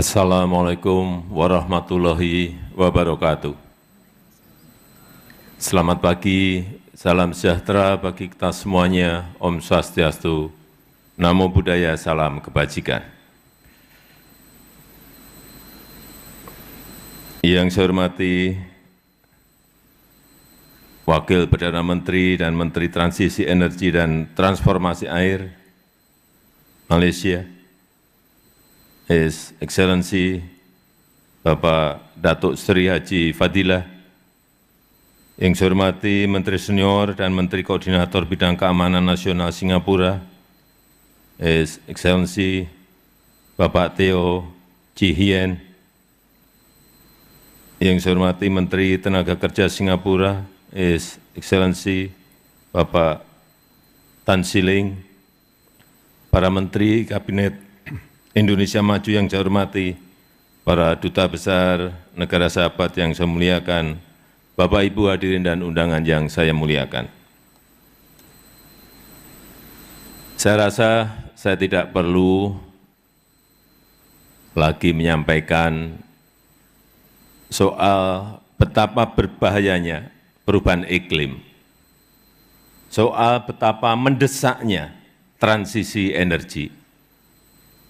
Assalamualaikum warahmatullahi wabarakatuh. Selamat pagi, salam sejahtera bagi kita semuanya, Om Swastiastu, Namo Buddhaya, salam kebajikan. Yang saya hormati Wakil Perdana Menteri dan Menteri Transisi Energi dan Transformasi Air Malaysia, His Excellency Bapak Datuk Seri Haji Fadilah, yang saya hormati Menteri Senior dan Menteri Koordinator Bidang Keamanan Nasional Singapura, His Excellency Bapak Theo Chihien, yang saya hormati Menteri Tenaga Kerja Singapura, His Excellency Bapak Tan Siling, para Menteri Kabinet Indonesia Maju yang saya hormati, para duta besar negara sahabat yang saya muliakan, Bapak Ibu hadirin dan undangan yang saya muliakan. Saya rasa saya tidak perlu lagi menyampaikan soal betapa berbahayanya perubahan iklim, soal betapa mendesaknya transisi energi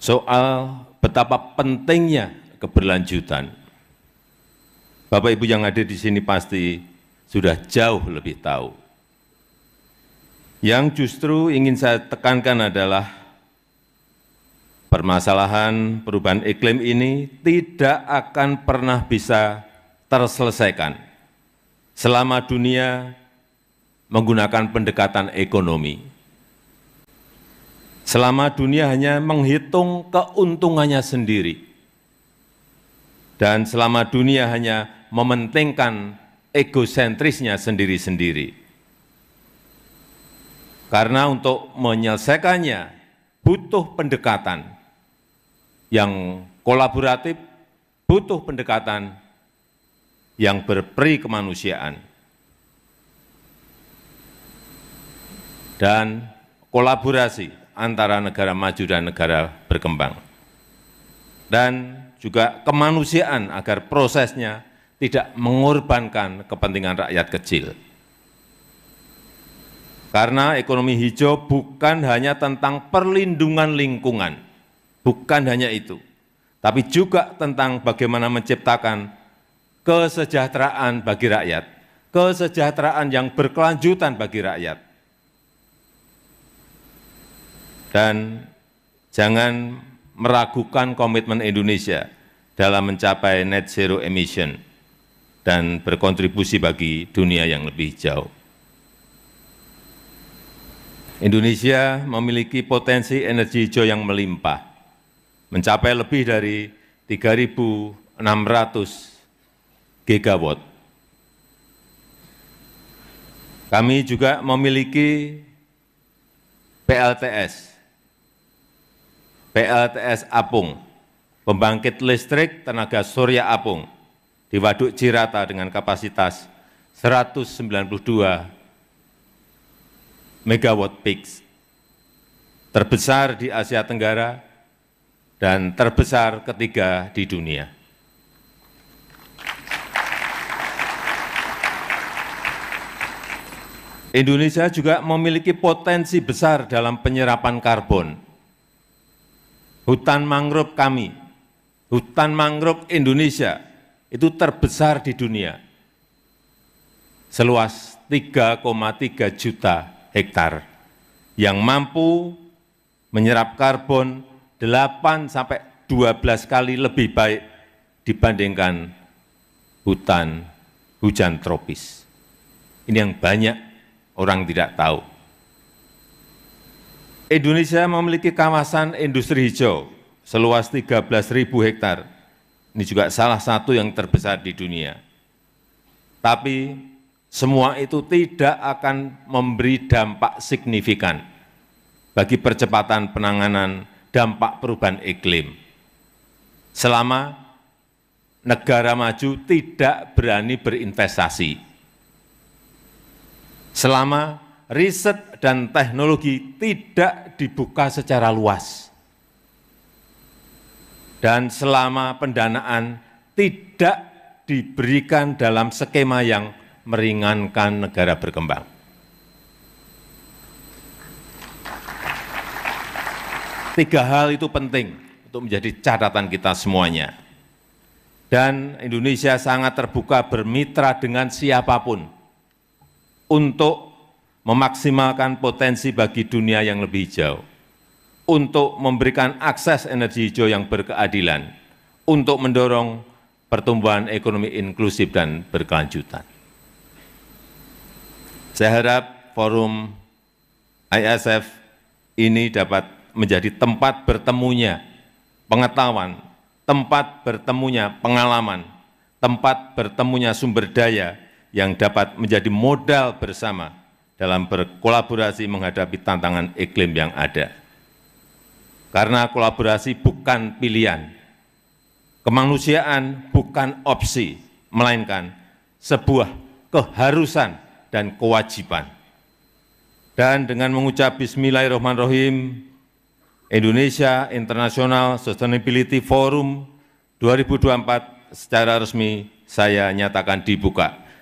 soal betapa pentingnya keberlanjutan. Bapak Ibu yang hadir di sini pasti sudah jauh lebih tahu. Yang justru ingin saya tekankan adalah permasalahan perubahan iklim ini tidak akan pernah bisa terselesaikan selama dunia menggunakan pendekatan ekonomi selama dunia hanya menghitung keuntungannya sendiri, dan selama dunia hanya mementingkan egosentrisnya sendiri-sendiri. Karena untuk menyelesaikannya butuh pendekatan yang kolaboratif, butuh pendekatan yang berperi kemanusiaan. Dan kolaborasi antara negara maju dan negara berkembang. Dan juga kemanusiaan agar prosesnya tidak mengorbankan kepentingan rakyat kecil. Karena ekonomi hijau bukan hanya tentang perlindungan lingkungan, bukan hanya itu, tapi juga tentang bagaimana menciptakan kesejahteraan bagi rakyat, kesejahteraan yang berkelanjutan bagi rakyat, dan jangan meragukan komitmen Indonesia dalam mencapai net zero emission dan berkontribusi bagi dunia yang lebih jauh. Indonesia memiliki potensi energi hijau yang melimpah, mencapai lebih dari 3.600 gigawatt. Kami juga memiliki PLTS, PLTS Apung, pembangkit listrik tenaga surya Apung di Waduk Cirata dengan kapasitas 192 megawatt peak, terbesar di Asia Tenggara dan terbesar ketiga di dunia. Indonesia juga memiliki potensi besar dalam penyerapan karbon Hutan mangrove kami, hutan mangrove Indonesia itu terbesar di dunia. Seluas 3,3 juta hektar yang mampu menyerap karbon 8 sampai 12 kali lebih baik dibandingkan hutan hujan tropis. Ini yang banyak orang tidak tahu. Indonesia memiliki kawasan industri hijau seluas 13.000 hektar. Ini juga salah satu yang terbesar di dunia. Tapi semua itu tidak akan memberi dampak signifikan bagi percepatan penanganan dampak perubahan iklim. Selama negara maju tidak berani berinvestasi. Selama riset dan teknologi tidak dibuka secara luas. Dan selama pendanaan tidak diberikan dalam skema yang meringankan negara berkembang. Tiga hal itu penting untuk menjadi catatan kita semuanya. Dan Indonesia sangat terbuka bermitra dengan siapapun untuk memaksimalkan potensi bagi dunia yang lebih hijau, untuk memberikan akses energi hijau yang berkeadilan, untuk mendorong pertumbuhan ekonomi inklusif dan berkelanjutan. Saya harap forum ISF ini dapat menjadi tempat bertemunya pengetahuan, tempat bertemunya pengalaman, tempat bertemunya sumber daya yang dapat menjadi modal bersama – dalam berkolaborasi menghadapi tantangan iklim yang ada. Karena kolaborasi bukan pilihan, kemanusiaan bukan opsi, melainkan sebuah keharusan dan kewajiban. Dan dengan mengucap Bismillahirrahmanirrahim, Indonesia International Sustainability Forum 2024 secara resmi saya nyatakan dibuka.